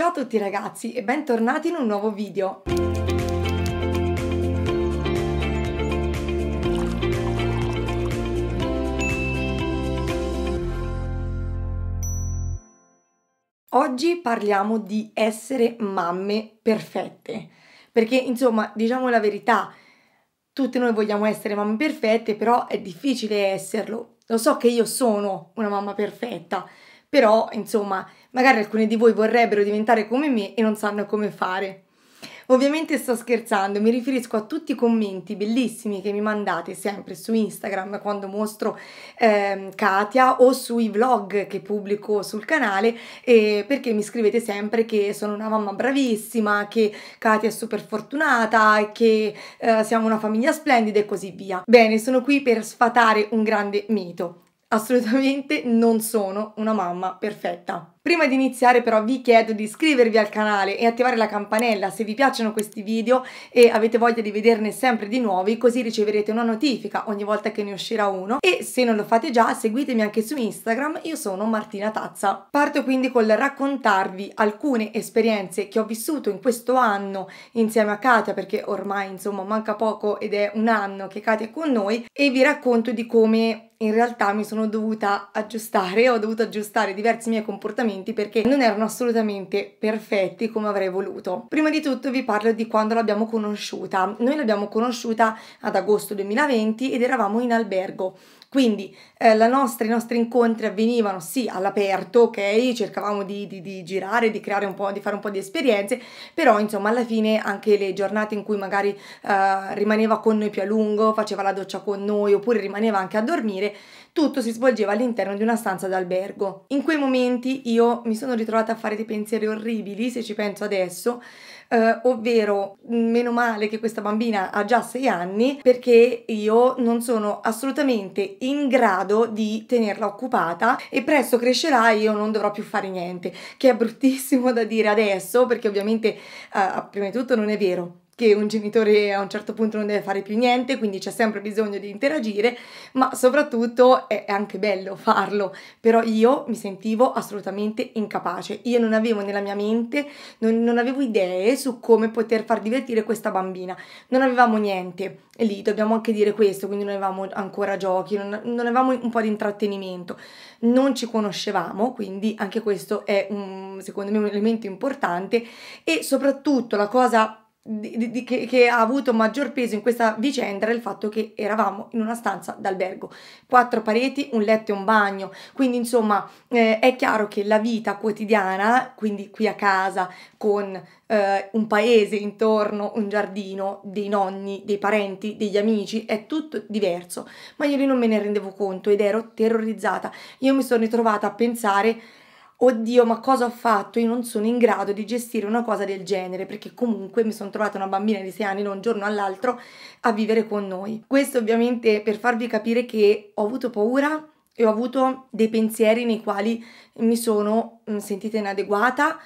Ciao a tutti ragazzi e bentornati in un nuovo video! Oggi parliamo di essere mamme perfette, perché insomma, diciamo la verità, tutte noi vogliamo essere mamme perfette, però è difficile esserlo. Lo so che io sono una mamma perfetta, però, insomma, magari alcuni di voi vorrebbero diventare come me e non sanno come fare. Ovviamente sto scherzando, mi riferisco a tutti i commenti bellissimi che mi mandate sempre su Instagram quando mostro ehm, Katia o sui vlog che pubblico sul canale eh, perché mi scrivete sempre che sono una mamma bravissima, che Katia è super fortunata, che eh, siamo una famiglia splendida e così via. Bene, sono qui per sfatare un grande mito assolutamente non sono una mamma perfetta. Prima di iniziare però vi chiedo di iscrivervi al canale e attivare la campanella se vi piacciono questi video e avete voglia di vederne sempre di nuovi così riceverete una notifica ogni volta che ne uscirà uno e se non lo fate già seguitemi anche su Instagram, io sono Martina Tazza. Parto quindi col raccontarvi alcune esperienze che ho vissuto in questo anno insieme a Katia perché ormai insomma manca poco ed è un anno che Katia è con noi e vi racconto di come in realtà mi sono dovuta aggiustare, ho dovuto aggiustare diversi miei comportamenti aggiustamenti perché non erano assolutamente perfetti come avrei voluto. Prima di tutto vi parlo di quando l'abbiamo conosciuta. Noi l'abbiamo conosciuta ad agosto 2020 ed eravamo in albergo quindi eh, nostra, i nostri incontri avvenivano sì all'aperto, ok? Cercavamo di, di, di girare, di creare un po', di fare un po' di esperienze, però insomma alla fine anche le giornate in cui magari eh, rimaneva con noi più a lungo, faceva la doccia con noi oppure rimaneva anche a dormire, tutto si svolgeva all'interno di una stanza d'albergo. In quei momenti io mi sono ritrovata a fare dei pensieri orribili, se ci penso adesso, eh, ovvero meno male che questa bambina ha già sei anni perché io non sono assolutamente in grado di tenerla occupata e presto crescerà e io non dovrò più fare niente, che è bruttissimo da dire adesso perché ovviamente eh, prima di tutto non è vero, che un genitore a un certo punto non deve fare più niente, quindi c'è sempre bisogno di interagire, ma soprattutto è anche bello farlo. Però io mi sentivo assolutamente incapace, io non avevo nella mia mente, non, non avevo idee su come poter far divertire questa bambina, non avevamo niente. E lì dobbiamo anche dire questo, quindi non avevamo ancora giochi, non, non avevamo un po' di intrattenimento, non ci conoscevamo, quindi anche questo è un, secondo me un elemento importante e soprattutto la cosa di, di, che, che, ha avuto maggior peso in questa vicenda era il fatto che eravamo in una stanza d'albergo, quattro pareti, un letto e un bagno, quindi insomma eh, è chiaro che la vita quotidiana, quindi qui a casa con eh, un paese intorno, un giardino, dei nonni, dei parenti, degli amici, è tutto diverso, ma io lì non me ne rendevo conto ed ero terrorizzata, io mi sono ritrovata a pensare oddio, ma cosa ho fatto? Io non sono in grado di gestire una cosa del genere, perché comunque mi sono trovata una bambina di 6 anni da un giorno all'altro a vivere con noi. Questo ovviamente per farvi capire che ho avuto paura e ho avuto dei pensieri nei quali mi sono mm, sentita inadeguata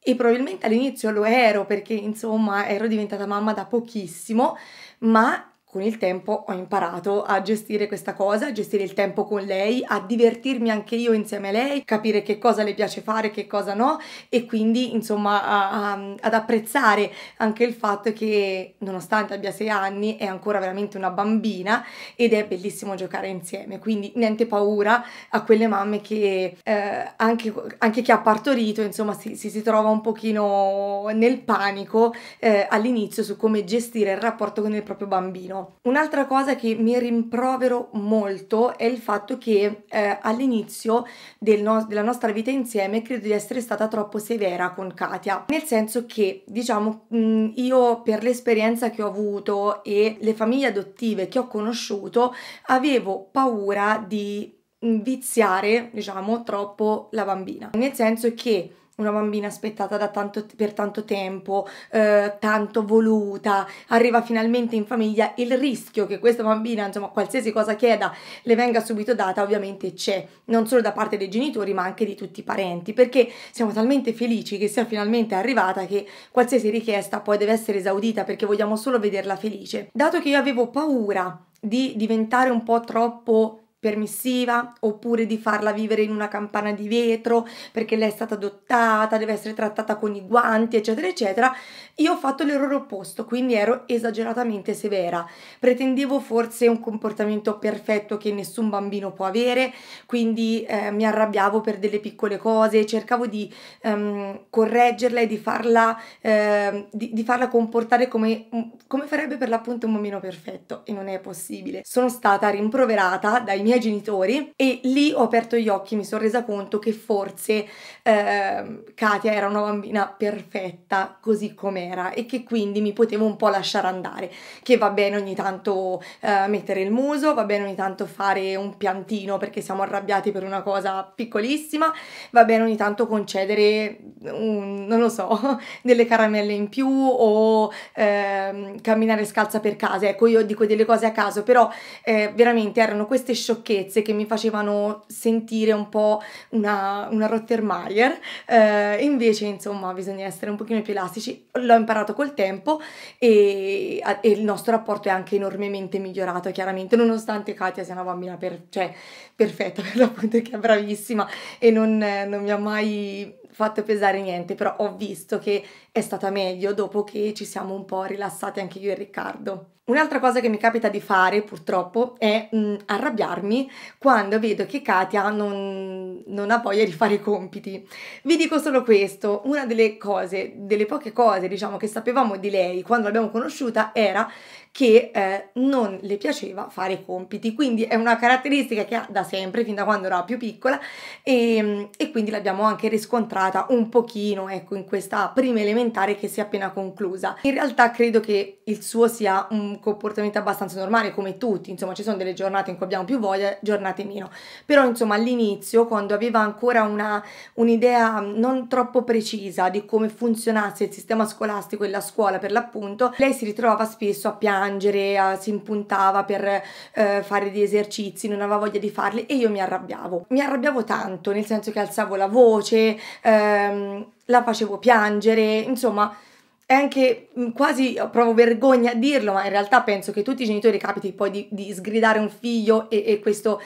e probabilmente all'inizio lo ero perché insomma ero diventata mamma da pochissimo, ma con il tempo ho imparato a gestire questa cosa, a gestire il tempo con lei, a divertirmi anche io insieme a lei, capire che cosa le piace fare, che cosa no e quindi insomma a, a, ad apprezzare anche il fatto che nonostante abbia sei anni è ancora veramente una bambina ed è bellissimo giocare insieme, quindi niente paura a quelle mamme che eh, anche, anche, chi ha partorito insomma si, si, si trova un pochino nel panico eh, all'inizio su come gestire il rapporto con il proprio bambino meno. Un'altra cosa che mi rimprovero molto è il fatto che eh, all'inizio del no della nostra vita insieme credo di essere stata troppo severa con Katia, nel senso che diciamo mh, io per l'esperienza che ho avuto e le famiglie adottive che ho conosciuto avevo paura di viziare, diciamo, troppo la bambina, nel senso che una bambina aspettata tanto, per tanto tempo, eh, tanto voluta, arriva finalmente in famiglia, il rischio che questa bambina, insomma, qualsiasi cosa chieda, le venga subito data, ovviamente c'è, non solo da parte dei genitori, ma anche di tutti i parenti, perché siamo talmente felici che sia finalmente arrivata che qualsiasi richiesta poi deve essere esaudita perché vogliamo solo vederla felice. Dato che io avevo paura di diventare un po' troppo permissiva oppure di farla vivere in una campana di vetro perché lei è stata adottata, deve essere trattata con i guanti, eccetera, eccetera. Io ho fatto l'errore opposto, quindi ero esageratamente severa. Pretendevo forse un comportamento perfetto che nessun bambino può avere, quindi eh, mi arrabbiavo per delle piccole cose, cercavo di ehm, correggerla e di farla, eh, di, di farla comportare come, come farebbe per l'appunto un bambino perfetto e non è possibile. Sono stata rimproverata dai miei miei genitori e lì ho aperto gli occhi, mi sono resa conto che forse eh, Katia era una bambina perfetta così com'era e che quindi mi potevo un po' lasciare andare, che va bene ogni tanto eh, mettere il muso, va bene ogni tanto fare un piantino perché siamo arrabbiati per una cosa piccolissima, va bene ogni tanto concedere, un, non lo so, delle caramelle in più o eh, camminare scalza per casa, ecco io dico delle cose a caso, però eh, veramente erano queste sciocchezze sciocchezze che mi facevano sentire un po' una, una Rottermeier, eh, invece insomma bisogna essere un pochino più elastici, l'ho imparato col tempo e, e, il nostro rapporto è anche enormemente migliorato chiaramente, nonostante Katia sia una bambina per, cioè, perfetta per l'appunto che è bravissima e non, non mi ha mai fatto pesare niente, però ho visto che è stata meglio dopo che ci siamo un po' rilassati anche io e Riccardo. Un'altra cosa che mi capita di fare purtroppo è mh, mm, arrabbiarmi quando vedo che Katia non, non, ha voglia di fare i compiti. Vi dico solo questo, una delle cose, delle poche cose diciamo che sapevamo di lei quando l'abbiamo conosciuta era che eh, non le piaceva fare i compiti, quindi è una caratteristica che ha da sempre, fin da quando era più piccola e, ehm, e quindi l'abbiamo anche riscontrata un pochino ecco, in questa prima elementare che si è appena conclusa. In realtà credo che il suo sia un comportamento abbastanza normale come tutti, insomma ci sono delle giornate in cui abbiamo più voglia, giornate meno, però insomma all'inizio quando aveva ancora un'idea mm, non troppo precisa di come funzionasse il sistema scolastico e la scuola per l'appunto, lei si ritrovava spesso a piangere piangere, a, ah, si impuntava per eh, fare degli esercizi, non aveva voglia di farli e io mi arrabbiavo. Mi arrabbiavo tanto, nel senso che alzavo la voce, ehm, la facevo piangere, insomma è anche mm, quasi provo vergogna a dirlo, ma in realtà penso che tutti i genitori capiti poi di, di sgridare un figlio e, e questo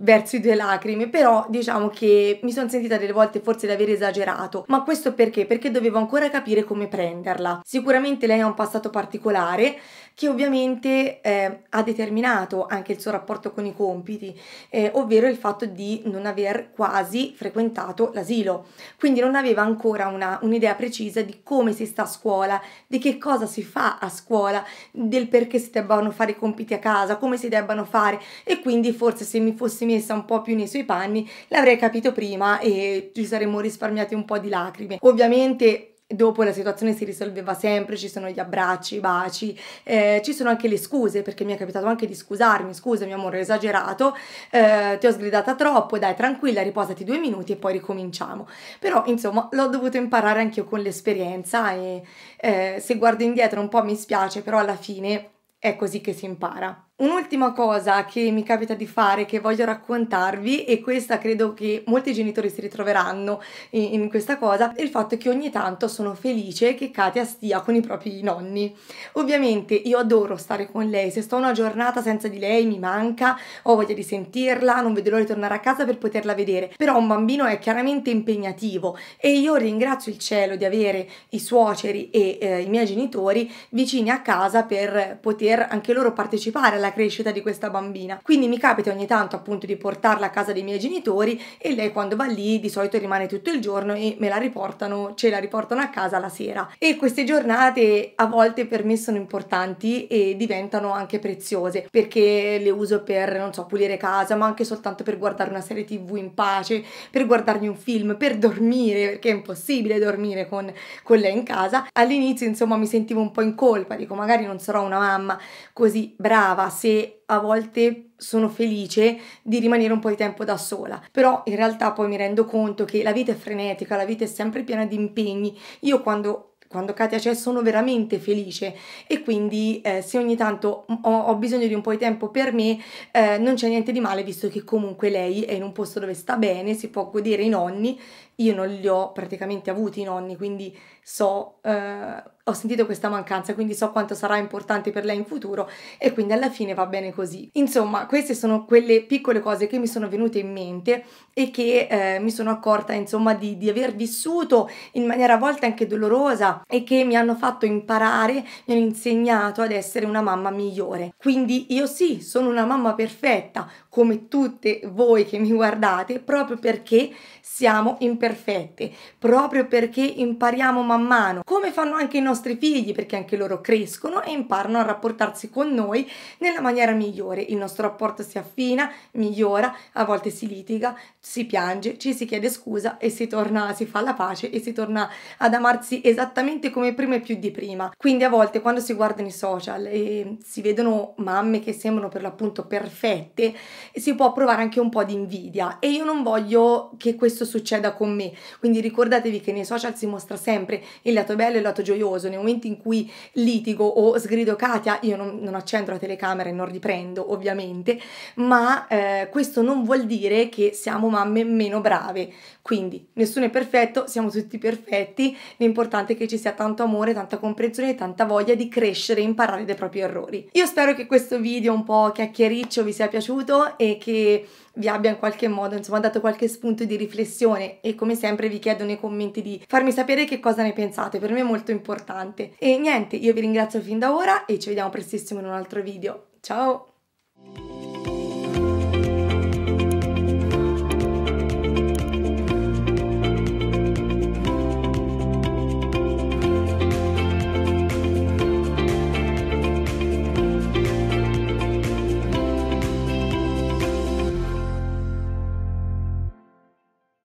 verso i due lacrime, però diciamo che mi sono sentita delle volte forse di aver esagerato, ma questo perché? Perché dovevo ancora capire come prenderla. Sicuramente lei ha un passato particolare, che ovviamente eh, ha determinato anche il suo rapporto con i compiti, eh, ovvero il fatto di non aver quasi frequentato l'asilo, quindi non aveva ancora una, un'idea precisa di come si sta a scuola, di che cosa si fa a scuola, del perché si debbano fare i compiti a casa, come si debbano fare e quindi forse se mi fossi messa un po' più nei suoi panni l'avrei capito prima e ci saremmo risparmiati un po' di lacrime. Ovviamente dopo la situazione si risolveva sempre, ci sono gli abbracci, i baci, eh, ci sono anche le scuse, perché mi è capitato anche di scusarmi, scusa mio amore, ho esagerato, eh, ti ho sgridata troppo, dai tranquilla, riposati due minuti e poi ricominciamo. Però insomma l'ho dovuto imparare anche io con l'esperienza e eh, se guardo indietro un po' mi spiace, però alla fine è così che si impara. Un'ultima cosa che mi capita di fare, che voglio raccontarvi, e questa credo che molti genitori si ritroveranno in, in, questa cosa, è il fatto che ogni tanto sono felice che Katia stia con i propri nonni. Ovviamente io adoro stare con lei, se sto una giornata senza di lei mi manca, ho voglia di sentirla, non vedo l'ora di tornare a casa per poterla vedere, però un bambino è chiaramente impegnativo e io ringrazio il cielo di avere i suoceri e eh, i miei genitori vicini a casa per poter anche loro partecipare alla alla crescita di questa bambina. Quindi mi capita ogni tanto appunto di portarla a casa dei miei genitori e lei quando va lì di solito rimane tutto il giorno e me la riportano, ce la riportano a casa la sera. E queste giornate a volte per me sono importanti e diventano anche preziose perché le uso per, non so, pulire casa, ma anche soltanto per guardare una serie tv in pace, per guardarmi un film, per dormire, perché è impossibile dormire con, con lei in casa. All'inizio insomma mi sentivo un po' in colpa, dico magari non sarò una mamma così brava, se a volte sono felice di rimanere un po' di tempo da sola, però in realtà poi mi rendo conto che la vita è frenetica, la vita è sempre piena di impegni. Io quando quando Katia c'è sono veramente felice e quindi eh, se ogni tanto ho, ho, bisogno di un po' di tempo per me eh, non c'è niente di male visto che comunque lei è in un posto dove sta bene, si può godere i nonni, io non li ho praticamente avuti i nonni quindi so... Eh, ho sentito questa mancanza, quindi so quanto sarà importante per lei in futuro e quindi alla fine va bene così. Insomma, queste sono quelle piccole cose che mi sono venute in mente e che eh, mi sono accorta, insomma, di, di, aver vissuto in maniera a volte anche dolorosa e che mi hanno fatto imparare, mi hanno insegnato ad essere una mamma migliore. Quindi io sì, sono una mamma perfetta, come tutte voi che mi guardate, proprio perché siamo imperfette, proprio perché impariamo man mano, come fanno anche i nostri figli, perché anche loro crescono e imparano a rapportarsi con noi nella maniera migliore. Il nostro rapporto si affina, migliora, a volte si litiga, si piange, ci si chiede scusa e si torna, si fa la pace e si torna ad amarsi esattamente come prima e più di prima. Quindi a volte quando si guardano i social e si vedono mamme che sembrano per l'appunto perfette, si può provare anche un po' di invidia e io non voglio che questo succeda con me. Quindi ricordatevi che nei social si mostra sempre il lato bello e il lato gioioso. Nei momenti in cui litigo o sgrido Katia, io non, non accendo la telecamera e non riprendo ovviamente, ma eh, questo non vuol dire che siamo mamme meno brave. Quindi nessuno è perfetto, siamo tutti perfetti, l'importante è che ci sia tanto amore, tanta comprensione e tanta voglia di crescere e imparare dai propri errori. Io spero che questo video un po' chiacchiericcio vi sia piaciuto e che vi abbia in qualche modo insomma dato qualche spunto di riflessione e come sempre vi chiedo nei commenti di farmi sapere che cosa ne pensate, per me è molto importante. E niente, io vi ringrazio fin da ora e ci vediamo prestissimo in un altro video. Ciao!